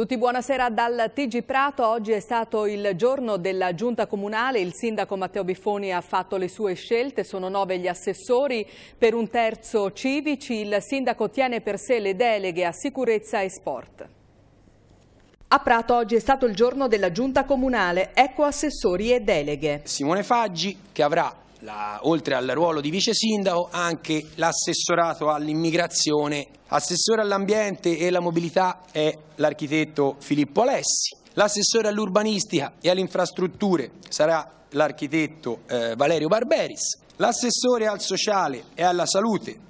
Tutti buonasera dal TG Prato. Oggi è stato il giorno della giunta comunale. Il sindaco Matteo Biffoni ha fatto le sue scelte. Sono nove gli assessori, per un terzo civici. Il sindaco tiene per sé le deleghe a sicurezza e sport. A Prato oggi è stato il giorno della giunta comunale, ecco assessori e deleghe. Simone Faggi che avrà la, oltre al ruolo di vice sindaco, anche l'assessorato all'immigrazione. Assessore all'ambiente e alla mobilità è l'architetto Filippo Alessi. L'assessore all'urbanistica e alle infrastrutture sarà l'architetto eh, Valerio Barberis. L'assessore al sociale e alla salute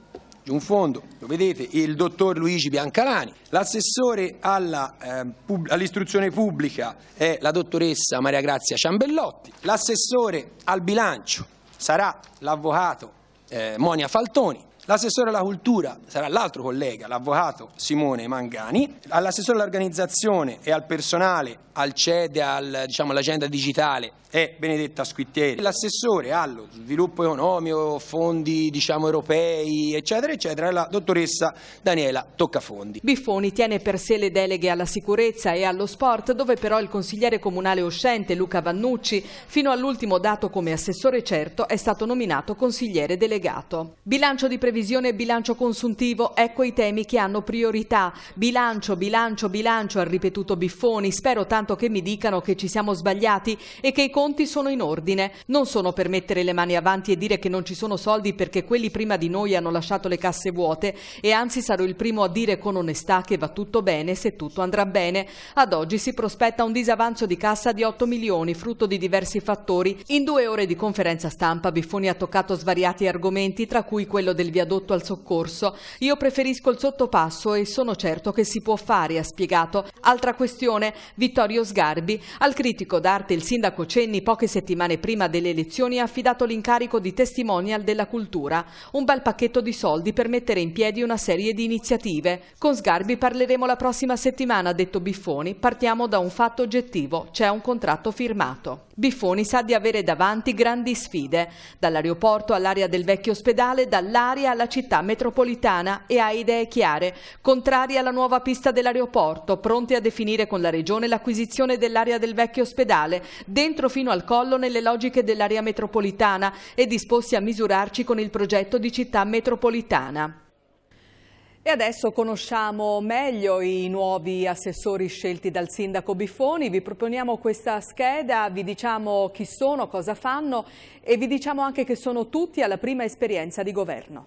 un fondo, lo vedete, il dottor Luigi Biancalani, l'assessore ehm, all'istruzione eh, pub, all pubblica è la dottoressa Maria Grazia Ciambellotti, l'assessore al bilancio sarà l'avvocato eh, Monia Faltoni l'assessore alla cultura sarà l'altro collega, l'avvocato Simone Mangani, all'assessore all'organizzazione e al personale, al CEDE, e diciamo, all'agenda digitale è Benedetta Squitteri, l'assessore allo sviluppo economico, fondi diciamo, europei eccetera eccetera è la dottoressa Daniela Toccafondi. Biffoni tiene per sé le deleghe alla sicurezza e allo sport dove però il consigliere comunale uscente Luca Vannucci fino all'ultimo dato come assessore certo è stato nominato consigliere delegato. Bilancio di previsione previsione e bilancio consuntivo, ecco i temi che hanno priorità. Bilancio, bilancio, bilancio, ha ripetuto Biffoni, spero tanto che mi dicano che ci siamo sbagliati e che i conti sono in ordine. Non sono per mettere le mani avanti e dire che non ci sono soldi perché quelli prima di noi hanno lasciato le casse vuote e anzi sarò il primo a dire con onestà che va tutto bene se tutto andrà bene. Ad oggi si prospetta un disavanzo di cassa di 8 milioni, frutto di diversi fattori. In due ore di conferenza stampa Biffoni ha toccato svariati argomenti, tra cui quello del viadotto viadotto al soccorso. Io preferisco il sottopasso e sono certo che si può fare, ha spiegato. Altra questione, Vittorio Sgarbi. Al critico d'arte il sindaco Cenni poche settimane prima delle elezioni ha affidato l'incarico di testimonial della cultura. Un bel pacchetto di soldi per mettere in piedi una serie di iniziative. Con Sgarbi parleremo la prossima settimana, ha detto Biffoni. Partiamo da un fatto oggettivo, c'è un contratto firmato. Biffoni sa di avere davanti grandi sfide, dall'aeroporto all'area del vecchio ospedale, dall'area alla città metropolitana e ha idee chiare, contrari alla nuova pista dell'aeroporto, pronti a definire con la Regione l'acquisizione dell'area del vecchio ospedale, dentro fino al collo nelle logiche dell'area metropolitana e disposti a misurarci con il progetto di città metropolitana. E adesso conosciamo meglio i nuovi assessori scelti dal sindaco Biffoni, vi proponiamo questa scheda, vi diciamo chi sono, cosa fanno e vi diciamo anche che sono tutti alla prima esperienza di governo.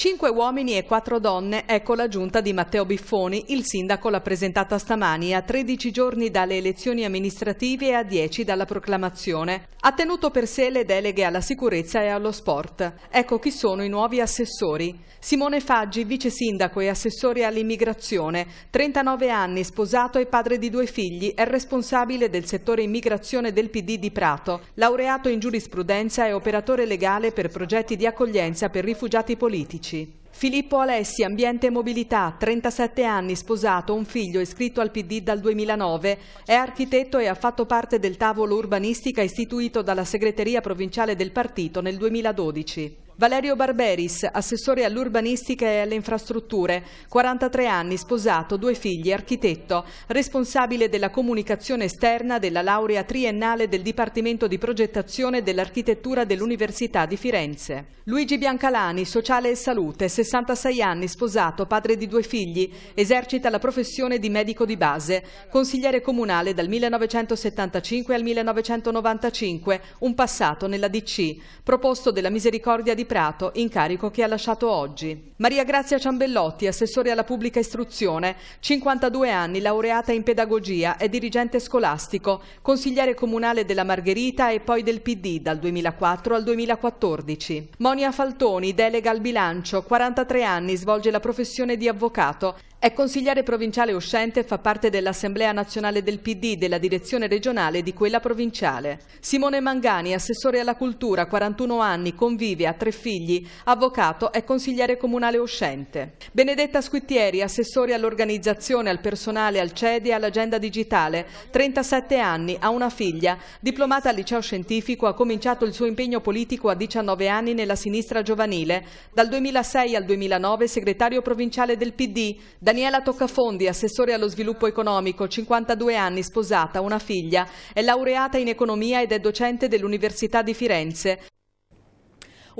Cinque uomini e quattro donne, ecco la giunta di Matteo Biffoni. Il sindaco l'ha presentata stamani a 13 giorni dalle elezioni amministrative e a 10 dalla proclamazione. Ha tenuto per sé le deleghe alla sicurezza e allo sport. Ecco chi sono i nuovi assessori. Simone Faggi, vice sindaco e assessore all'immigrazione, 39 anni, sposato e padre di due figli, è responsabile del settore immigrazione del PD di Prato, laureato in giurisprudenza e operatore legale per progetti di accoglienza per rifugiati politici amici. Filippo Alessi, ambiente e mobilità, 37 anni, sposato, un figlio, iscritto al PD dal 2009, è architetto e ha fatto parte del tavolo urbanistica istituito dalla segreteria provinciale del partito nel 2012. Valerio Barberis, assessore all'urbanistica e alle infrastrutture, 43 anni, sposato, due figli, architetto, responsabile della comunicazione esterna della laurea triennale del Dipartimento di Progettazione dell'Architettura dell'Università di Firenze. Luigi Biancalani, sociale e salute, 66 anni, sposato, padre di due figli, esercita la professione di medico di base, consigliere comunale dal 1975 al 1995, un passato nella DC, proposto della misericordia di Prato, incarico che ha lasciato oggi. Maria Grazia Ciambellotti, assessore alla pubblica istruzione, 52 anni, laureata in pedagogia e dirigente scolastico, consigliere comunale della Margherita e poi del PD dal 2004 al 2014. Monia Faltoni, delega al bilancio, 43 anni, svolge la professione di avvocato, è consigliere provinciale uscente e fa parte dell'Assemblea nazionale del PD, della direzione regionale di quella provinciale. Simone Mangani, assessore alla cultura, 41 anni, convive a tre figli, avvocato e consigliere comunale uscente. Benedetta Squittieri, assessore all'organizzazione, al personale, al CEDI e all'agenda digitale, 37 anni, ha una figlia, diplomata al liceo scientifico, ha cominciato il suo impegno politico a 19 anni nella sinistra giovanile, dal 2006 al 2009 segretario provinciale del PD, Daniela Toccafondi, assessore allo sviluppo economico, 52 anni, sposata, una figlia, è laureata in economia ed è docente dell'Università di Firenze,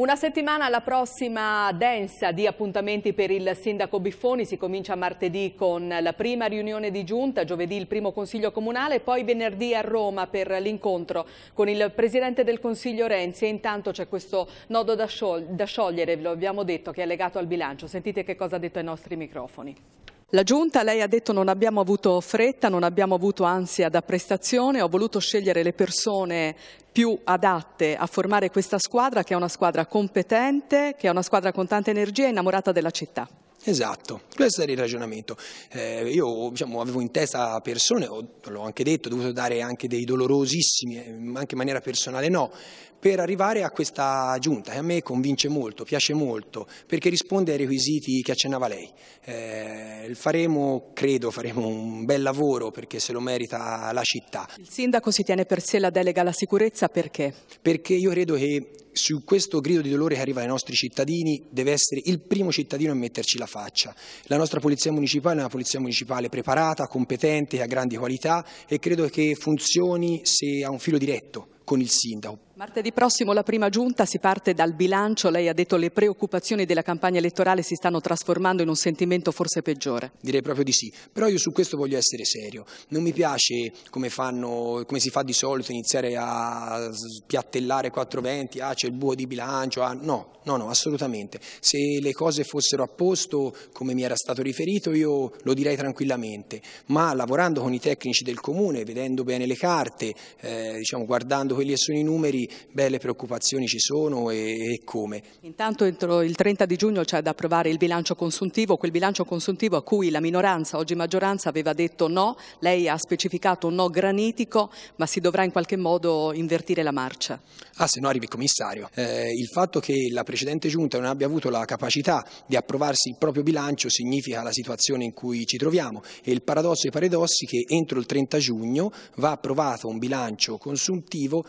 una settimana alla prossima densa di appuntamenti per il sindaco Biffoni, si comincia martedì con la prima riunione di giunta, giovedì il primo consiglio comunale, poi venerdì a Roma per l'incontro con il presidente del consiglio Renzi e intanto c'è questo nodo da, sciol da sciogliere, lo abbiamo detto, che è legato al bilancio. Sentite che cosa ha detto ai nostri microfoni. La Giunta, lei ha detto non abbiamo avuto fretta, non abbiamo avuto ansia da prestazione, ho voluto scegliere le persone più adatte a formare questa squadra che è una squadra competente, che è una squadra con tanta energia e innamorata della città. Esatto, questo era il ragionamento. Eh, io diciamo, avevo in testa persone, l'ho anche detto, ho dovuto dare anche dei dolorosissimi, eh, anche in maniera personale no, per arrivare a questa giunta che a me convince molto, piace molto, perché risponde ai requisiti che accennava lei. Eh, faremo, credo, faremo un bel lavoro perché se lo merita la città. Il sindaco si tiene per sé la delega alla sicurezza perché? Perché io credo che su questo grido di dolore che arriva ai nostri cittadini deve essere il primo cittadino a metterci la faccia. La nostra Polizia Municipale è una Polizia Municipale preparata, competente, a grandi qualità e credo che funzioni se ha un filo diretto con il Sindaco Martedì prossimo la prima giunta, si parte dal bilancio, lei ha detto che le preoccupazioni della campagna elettorale si stanno trasformando in un sentimento forse peggiore. Direi proprio di sì, però io su questo voglio essere serio, non mi piace come, fanno, come si fa di solito iniziare a spiattellare 420, ah c'è il buco di bilancio, ah, no, no, no, assolutamente, se le cose fossero a posto come mi era stato riferito io lo direi tranquillamente, ma lavorando con i tecnici del comune, vedendo bene le carte, eh, diciamo, guardando quelli che sono i numeri, beh, le preoccupazioni ci sono e, e come. Intanto entro il 30 di giugno c'è da approvare il bilancio consuntivo, quel bilancio consuntivo a cui la minoranza, oggi maggioranza, aveva detto no, lei ha specificato un no granitico, ma si dovrà in qualche modo invertire la marcia. Ah, se no arrivi il commissario. Eh, il fatto che la precedente giunta non abbia avuto la capacità di approvarsi il proprio bilancio significa la situazione in cui ci troviamo e il paradosso dei paradossi che entro il 30 giugno va approvato un bilancio consuntivo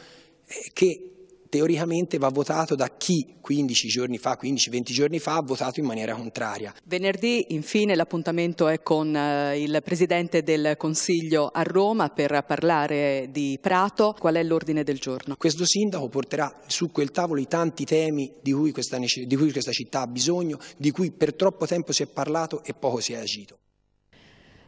eh, che teoricamente va votato da chi 15 giorni fa, 15-20 giorni fa ha votato in maniera contraria. Venerdì infine l'appuntamento è con eh, il Presidente del Consiglio a Roma per parlare di Prato. Qual è l'ordine del giorno? Questo sindaco porterà su quel tavolo i tanti temi di cui questa, di cui questa città ha bisogno, di cui per troppo tempo si è parlato e poco si è agito.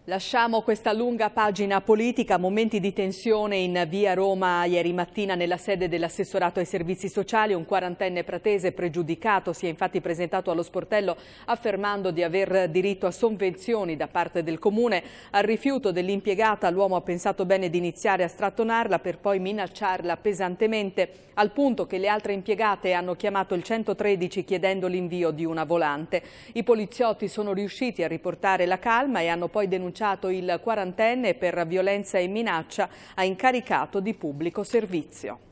Lasciamo questa lunga pagina politica, momenti di tensione in via Roma ieri mattina nella sede dell'assessorato ai servizi sociali. Un quarantenne pratese pregiudicato si è infatti presentato allo sportello affermando di aver diritto a sovvenzioni da parte del comune. Al rifiuto dell'impiegata l'uomo ha pensato bene di iniziare a strattonarla per poi minacciarla pesantemente al punto che le altre impiegate hanno chiamato il 113 chiedendo l'invio di una volante. I poliziotti sono riusciti a riportare la calma e hanno poi denunciato denunciato il quarantenne per violenza e minaccia a incaricato di pubblico servizio.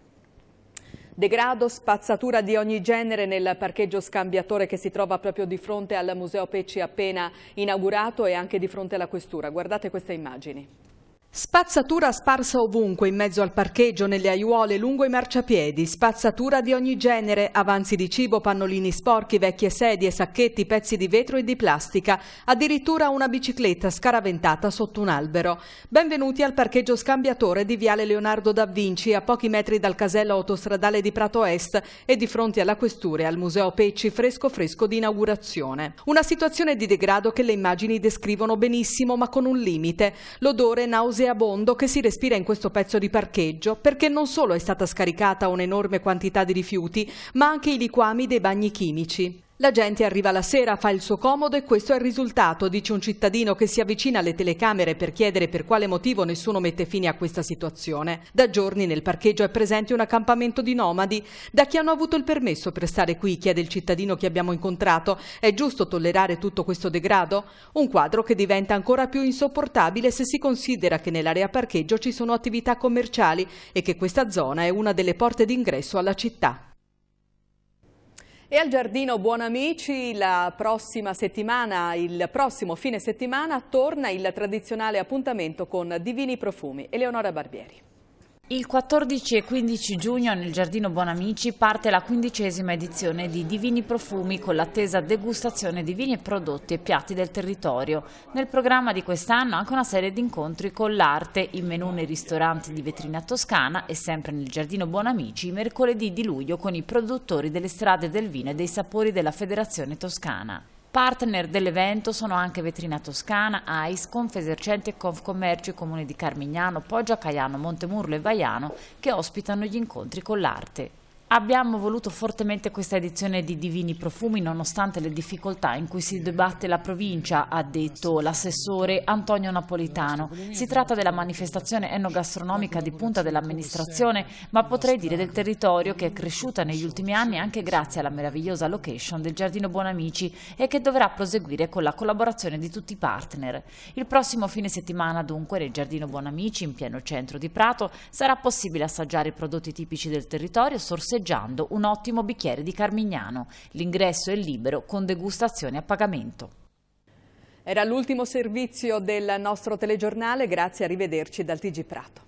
Degrado, spazzatura di ogni genere nel parcheggio scambiatore che si trova proprio di fronte al Museo Pecci appena inaugurato e anche di fronte alla Questura. Guardate queste immagini. Spazzatura sparsa ovunque, in mezzo al parcheggio, nelle aiuole, lungo i marciapiedi, spazzatura di ogni genere, avanzi di cibo, pannolini sporchi, vecchie sedie, sacchetti, pezzi di vetro e di plastica, addirittura una bicicletta scaraventata sotto un albero. Benvenuti al parcheggio scambiatore di Viale Leonardo da Vinci, a pochi metri dal casello autostradale di Prato Est e di fronte alla questura e al Museo Pecci fresco fresco di inaugurazione. Una situazione di degrado che le immagini descrivono benissimo ma con un limite. L'odore nauseato nauseabondo che si respira in questo pezzo di parcheggio perché non solo è stata scaricata un'enorme quantità di rifiuti ma anche i liquami dei bagni chimici. La gente arriva la sera, fa il suo comodo e questo è il risultato, dice un cittadino che si avvicina alle telecamere per chiedere per quale motivo nessuno mette fine a questa situazione. Da giorni nel parcheggio è presente un accampamento di nomadi. Da chi hanno avuto il permesso per stare qui, chiede il cittadino che abbiamo incontrato. È giusto tollerare tutto questo degrado? Un quadro che diventa ancora più insopportabile se si considera che nell'area parcheggio ci sono attività commerciali e che questa zona è una delle porte d'ingresso alla città. E al Giardino Buonamici la prossima settimana, il prossimo fine settimana, torna il tradizionale appuntamento con Divini Profumi. Eleonora Barbieri. Il 14 e 15 giugno nel Giardino Buonamici parte la quindicesima edizione di Divini Profumi con l'attesa degustazione di vini e prodotti e piatti del territorio. Nel programma di quest'anno anche una serie di incontri con l'arte in menù nei ristoranti di vetrina toscana e sempre nel Giardino Buonamici mercoledì di luglio con i produttori delle strade del vino e dei sapori della Federazione Toscana. Partner dell'evento sono anche Vetrina Toscana, AIS, Confesercenti e Confcommercio, i comuni di Carmignano, Poggio a Caiano, Montemurlo e Vaiano che ospitano gli incontri con l'arte. Abbiamo voluto fortemente questa edizione di Divini Profumi nonostante le difficoltà in cui si debatte la provincia, ha detto l'assessore Antonio Napolitano. Si tratta della manifestazione enogastronomica di punta dell'amministrazione, ma potrei dire del territorio che è cresciuta negli ultimi anni anche grazie alla meravigliosa location del Giardino Buonamici e che dovrà proseguire con la collaborazione di tutti i partner. Il prossimo fine settimana dunque nel Giardino Buonamici, in pieno centro di Prato, sarà possibile assaggiare i prodotti tipici del territorio, sorseggiare sorseggiando un ottimo bicchiere di Carmignano. L'ingresso è libero con degustazione a pagamento. Era l'ultimo servizio del nostro telegiornale, grazie, arrivederci dal TG Prato.